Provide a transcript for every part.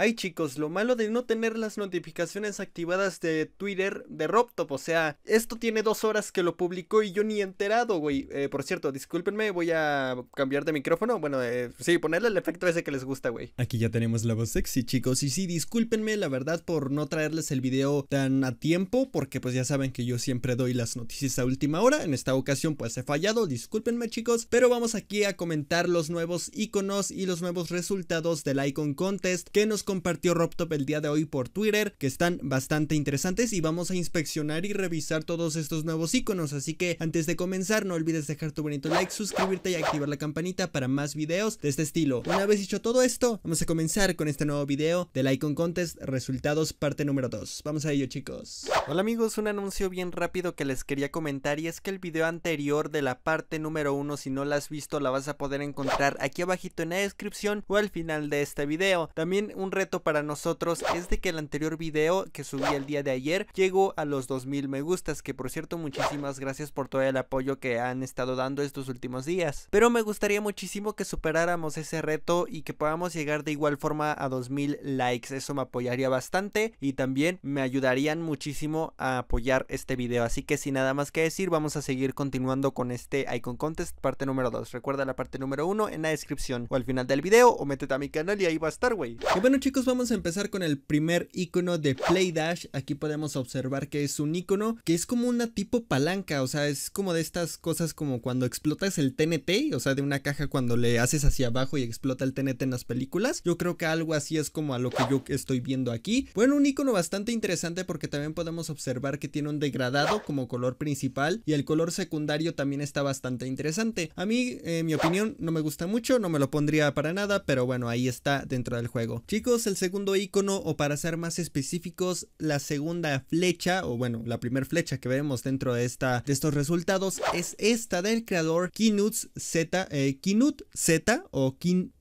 Ay chicos, lo malo de no tener las notificaciones activadas de Twitter de Robtop, o sea, esto tiene dos horas que lo publicó y yo ni he enterado, güey. Eh, por cierto, discúlpenme, voy a cambiar de micrófono. Bueno, eh, sí, ponerle el efecto ese que les gusta, güey. Aquí ya tenemos la voz sexy, chicos. Y sí, discúlpenme, la verdad, por no traerles el video tan a tiempo, porque pues ya saben que yo siempre doy las noticias a última hora. En esta ocasión pues he fallado, discúlpenme chicos, pero vamos aquí a comentar los nuevos iconos y los nuevos resultados del Icon Contest que nos compartió RobTop el día de hoy por Twitter, que están bastante interesantes y vamos a inspeccionar y revisar todos estos nuevos iconos. Así que antes de comenzar, no olvides dejar tu bonito like, suscribirte y activar la campanita para más videos de este estilo. Una vez hecho todo esto, vamos a comenzar con este nuevo video del Icon Contest Resultados parte número 2. Vamos a ello chicos. Hola amigos, un anuncio bien rápido que les quería comentar y es que el video anterior de la parte número 1, si no la has visto, la vas a poder encontrar aquí abajito en la descripción o al final de este video. También un reto para nosotros es de que el anterior video que subí el día de ayer llegó a los 2000 me gustas, que por cierto muchísimas gracias por todo el apoyo que han estado dando estos últimos días. Pero me gustaría muchísimo que superáramos ese reto y que podamos llegar de igual forma a 2000 likes, eso me apoyaría bastante y también me ayudarían muchísimo a apoyar este video. Así que sin nada más que decir, vamos a seguir continuando con este Icon Contest parte número 2. Recuerda la parte número 1 en la descripción o al final del video o métete a mi canal y ahí va a estar, güey chicos, vamos a empezar con el primer icono de Play Dash, Aquí podemos observar que es un icono que es como una tipo palanca, o sea, es como de estas cosas como cuando explotas el TNT, o sea, de una caja cuando le haces hacia abajo y explota el TNT en las películas. Yo creo que algo así es como a lo que yo estoy viendo aquí. Bueno, un icono bastante interesante porque también podemos observar que tiene un degradado como color principal y el color secundario también está bastante interesante. A mí, en mi opinión, no me gusta mucho, no me lo pondría para nada, pero bueno, ahí está dentro del juego. Chicos, el segundo icono, o para ser más específicos, la segunda flecha, o bueno, la primera flecha que vemos dentro de, esta, de estos resultados, es esta del creador Kinuts Z, eh, Kinut Z o Kin,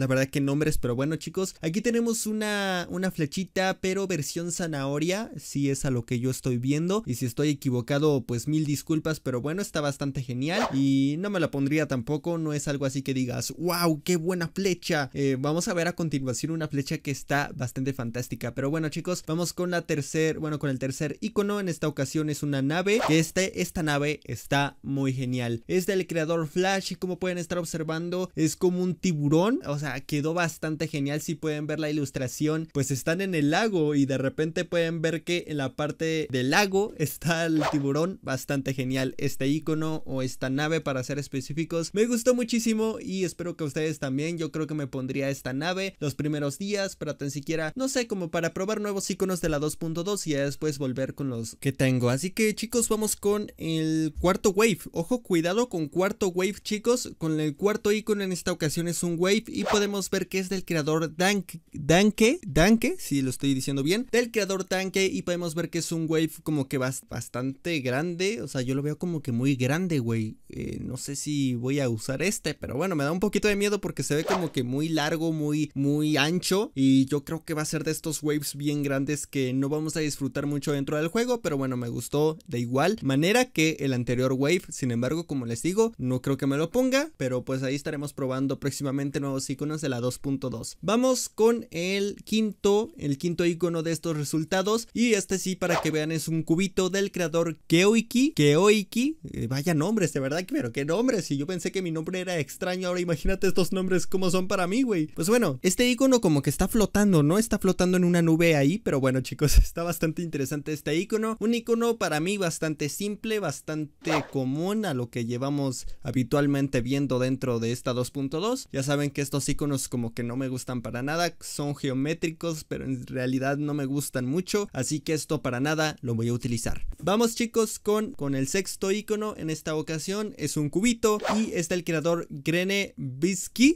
la verdad que nombres, pero bueno chicos, aquí tenemos una, una flechita, pero versión zanahoria, si es a lo que yo estoy viendo, y si estoy equivocado, pues mil disculpas, pero bueno, está bastante genial, y no me la pondría tampoco, no es algo así que digas, wow, qué buena flecha, eh, vamos a ver a continuación una flecha que está bastante fantástica, pero bueno chicos, vamos con la tercer, bueno, con el tercer icono, en esta ocasión es una nave, este, esta nave está muy genial, es del creador Flash, y como pueden estar observando, es como un tiburón, o sea, quedó bastante genial. Si pueden ver la ilustración, pues están en el lago y de repente pueden ver que en la parte del lago está el tiburón. Bastante genial este icono o esta nave para ser específicos. Me gustó muchísimo y espero que ustedes también. Yo creo que me pondría esta nave los primeros días para tan siquiera, no sé, como para probar nuevos iconos de la 2.2 y después volver con los que tengo. Así que chicos, vamos con el cuarto wave. Ojo, cuidado con cuarto wave, chicos. Con el cuarto icono en esta ocasión es un wave y podemos ver que es del creador Danke, Danke, si lo estoy diciendo bien, del creador Danke y podemos ver que es un wave como que bastante grande, o sea, yo lo veo como que muy grande, güey. Eh, no sé si voy a usar este, pero bueno, me da un poquito de miedo porque se ve como que muy largo, muy, muy ancho y yo creo que va a ser de estos waves bien grandes que no vamos a disfrutar mucho dentro del juego, pero bueno, me gustó de igual manera que el anterior wave, sin embargo, como les digo, no creo que me lo ponga, pero pues ahí estaremos probando próximamente nuevos ciclos de la 2.2. Vamos con el quinto, el quinto icono de estos resultados y este sí para que vean es un cubito del creador Keoiki, Keoiki, eh, vaya nombres de verdad, pero qué nombres, si yo pensé que mi nombre era extraño, ahora imagínate estos nombres como son para mí, güey. Pues bueno, este icono como que está flotando, ¿no? Está flotando en una nube ahí, pero bueno chicos, está bastante interesante este icono, un icono para mí bastante simple, bastante común a lo que llevamos habitualmente viendo dentro de esta 2.2, ya saben que estos iconos como que no me gustan para nada, son geométricos, pero en realidad no me gustan mucho, así que esto para nada lo voy a utilizar. Vamos chicos con, con el sexto icono, en esta ocasión es un cubito y está el creador Grene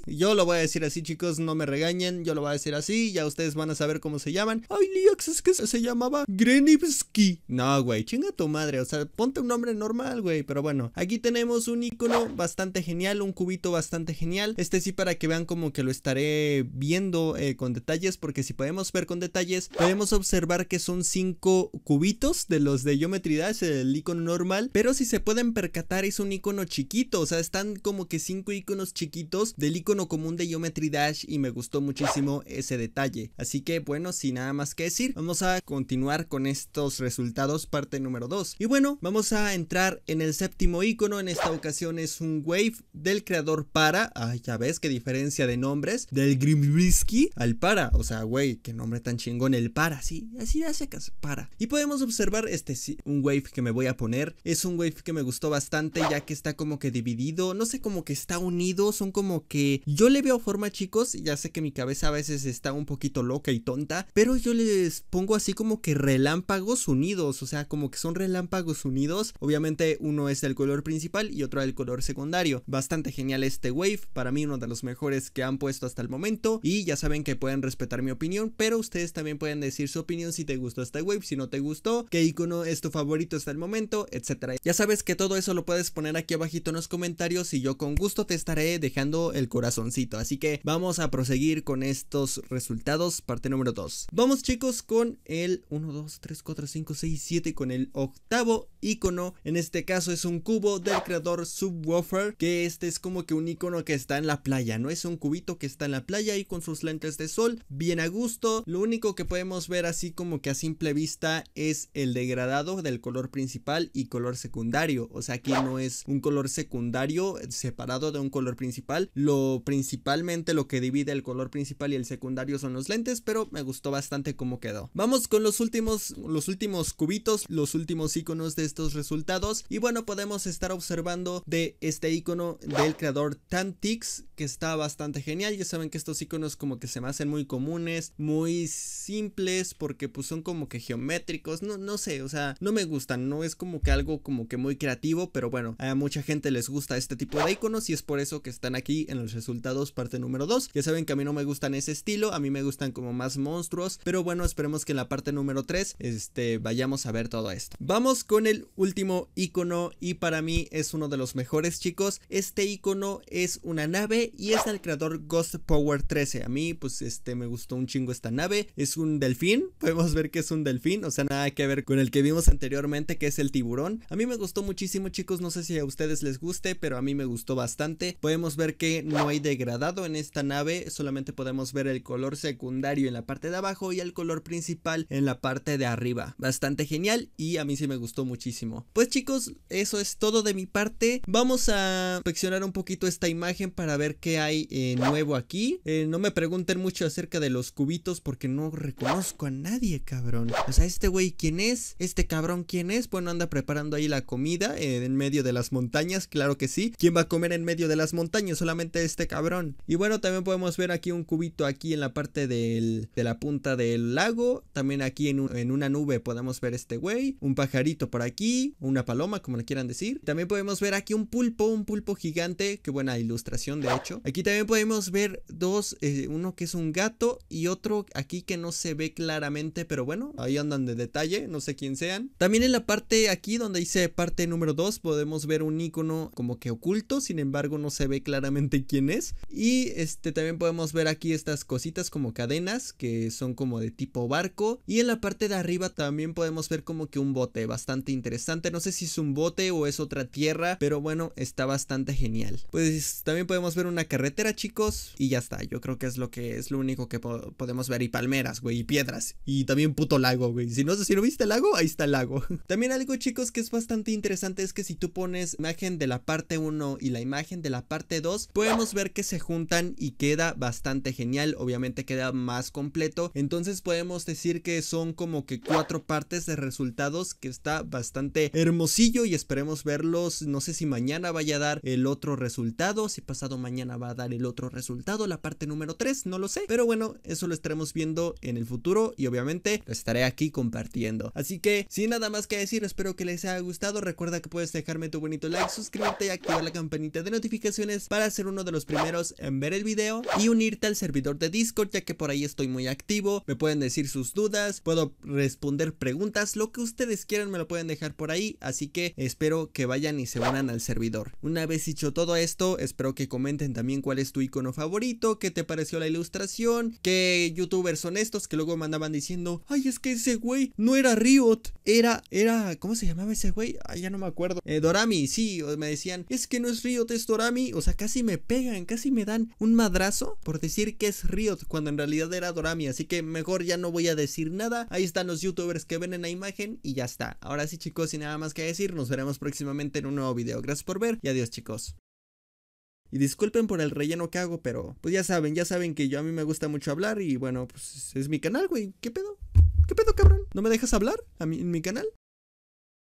Yo lo voy a decir así chicos, no me regañen, yo lo voy a decir así, ya ustedes van a saber cómo se llaman. Ay, Liax, es que se llamaba Grenevski. No, güey, chinga tu madre, o sea, ponte un nombre normal, güey, pero bueno. Aquí tenemos un icono bastante genial, un cubito bastante genial. Este sí para que vean cómo que lo estaré viendo eh, con detalles porque si podemos ver con detalles podemos observar que son cinco cubitos de los de Geometry Dash el icono normal, pero si se pueden percatar es un icono chiquito, o sea, están como que cinco iconos chiquitos del icono común de Geometry Dash y me gustó muchísimo ese detalle. Así que bueno, sin nada más que decir, vamos a continuar con estos resultados parte número 2. Y bueno, vamos a entrar en el séptimo icono, en esta ocasión es un wave del creador para, ay, ya ves qué diferencia de nombres, del Grim Whisky al para. O sea, güey, qué nombre tan chingón, el para, sí, así de secas, para. Y podemos observar este, sí, un wave que me voy a poner. Es un wave que me gustó bastante, ya que está como que dividido, no sé, cómo que está unido, son como que. Yo le veo forma, chicos, ya sé que mi cabeza a veces está un poquito loca y tonta, pero yo les pongo así como que relámpagos unidos, o sea, como que son relámpagos unidos. Obviamente, uno es el color principal y otro el color secundario. Bastante genial este wave, para mí uno de los mejores que han puesto hasta el momento y ya saben que pueden respetar mi opinión, pero ustedes también pueden decir su opinión si te gustó esta wave, si no te gustó, qué icono es tu favorito hasta el momento, etcétera. Ya sabes que todo eso lo puedes poner aquí abajito en los comentarios y yo con gusto te estaré dejando el corazoncito, así que vamos a proseguir con estos resultados, parte número 2. Vamos chicos con el 1, 2, 3, 4, 5, 6, 7, con el octavo icono, en este caso es un cubo del creador Subwoofer, que este es como que un icono que está en la playa, no es un cubo que está en la playa y con sus lentes de sol, bien a gusto. Lo único que podemos ver así como que a simple vista es el degradado del color principal y color secundario. O sea, aquí no es un color secundario separado de un color principal. Lo principalmente lo que divide el color principal y el secundario son los lentes, pero me gustó bastante cómo quedó. Vamos con los últimos, los últimos cubitos, los últimos iconos de estos resultados. Y bueno, podemos estar observando de este icono del creador Tantix, que está bastante genial. Ya saben que estos iconos como que se me hacen muy comunes, muy simples, porque pues son como que geométricos. No, no sé, o sea, no me gustan. No es como que algo como que muy creativo, pero bueno, a mucha gente les gusta este tipo de iconos y es por eso que están aquí en los resultados parte número 2. Ya saben que a mí no me gustan ese estilo, a mí me gustan como más monstruos, pero bueno, esperemos que en la parte número 3 este, vayamos a ver todo esto. Vamos con el último icono y para mí es uno de los mejores chicos. Este icono es una nave y es al creador Ghost Power 13. A mí, pues, este, me gustó un chingo esta nave. Es un delfín, podemos ver que es un delfín, o sea, nada que ver con el que vimos anteriormente, que es el tiburón. A mí me gustó muchísimo, chicos, no sé si a ustedes les guste, pero a mí me gustó bastante. Podemos ver que no hay degradado en esta nave, solamente podemos ver el color secundario en la parte de abajo y el color principal en la parte de arriba. Bastante genial y a mí sí me gustó muchísimo. Pues chicos, eso es todo de mi parte. Vamos a inspeccionar un poquito esta imagen para ver qué hay en nuevo aquí. Eh, no me pregunten mucho acerca de los cubitos porque no reconozco a nadie, cabrón. O sea, este güey, ¿quién es? ¿Este cabrón quién es? Bueno, anda preparando ahí la comida eh, en medio de las montañas, claro que sí. ¿Quién va a comer en medio de las montañas? Solamente este cabrón. Y bueno, también podemos ver aquí un cubito aquí en la parte del, de la punta del lago. También aquí en, en una nube podemos ver este güey. Un pajarito por aquí. Una paloma, como le quieran decir. También podemos ver aquí un pulpo, un pulpo gigante. Qué buena ilustración, de hecho. Aquí también podemos podemos ver dos, eh, uno que es un gato y otro aquí que no se ve claramente, pero bueno, ahí andan de detalle, no sé quién sean. También en la parte aquí donde dice parte número 2 podemos ver un icono como que oculto, sin embargo no se ve claramente quién es. Y este también podemos ver aquí estas cositas como cadenas que son como de tipo barco. Y en la parte de arriba también podemos ver como que un bote bastante interesante, no sé si es un bote o es otra tierra, pero bueno, está bastante genial. Pues también podemos ver una carretera chicos y ya está. Yo creo que es lo que es lo único que podemos ver. Y palmeras, güey, y piedras. Y también puto lago, güey. Si no, si no viste el lago, ahí está el lago. también algo, chicos, que es bastante interesante es que si tú pones imagen de la parte 1 y la imagen de la parte 2, podemos ver que se juntan y queda bastante genial. Obviamente queda más completo. Entonces podemos decir que son como que cuatro partes de resultados que está bastante hermosillo y esperemos verlos. No sé si mañana vaya a dar el otro resultado, si pasado mañana va a dar el otro resultado, la parte número 3, no lo sé. Pero bueno, eso lo estaremos viendo en el futuro y obviamente lo estaré aquí compartiendo. Así que sin nada más que decir, espero que les haya gustado. Recuerda que puedes dejarme tu bonito like, suscríbete y activar la campanita de notificaciones para ser uno de los primeros en ver el video y unirte al servidor de Discord ya que por ahí estoy muy activo. Me pueden decir sus dudas, puedo responder preguntas, lo que ustedes quieran me lo pueden dejar por ahí. Así que espero que vayan y se unan al servidor. Una vez dicho todo esto, espero que comenten también cuál es tu icono favorito, qué te pareció la ilustración, qué youtubers son estos que luego mandaban diciendo, ay, es que ese güey no era Riot, era, era, ¿cómo se llamaba ese güey? ah ya no me acuerdo. Eh, Dorami, sí, me decían, es que no es Riot, es Dorami, o sea, casi me pegan, casi me dan un madrazo por decir que es Riot, cuando en realidad era Dorami, así que mejor ya no voy a decir nada, ahí están los youtubers que ven en la imagen y ya está. Ahora sí chicos, sin nada más que decir, nos veremos próximamente en un nuevo video. Gracias por ver y adiós chicos. Y disculpen por el relleno que hago, pero pues ya saben, ya saben que yo a mí me gusta mucho hablar y bueno, pues es mi canal, güey. ¿Qué pedo? ¿Qué pedo, cabrón? ¿No me dejas hablar a mí, en mi canal?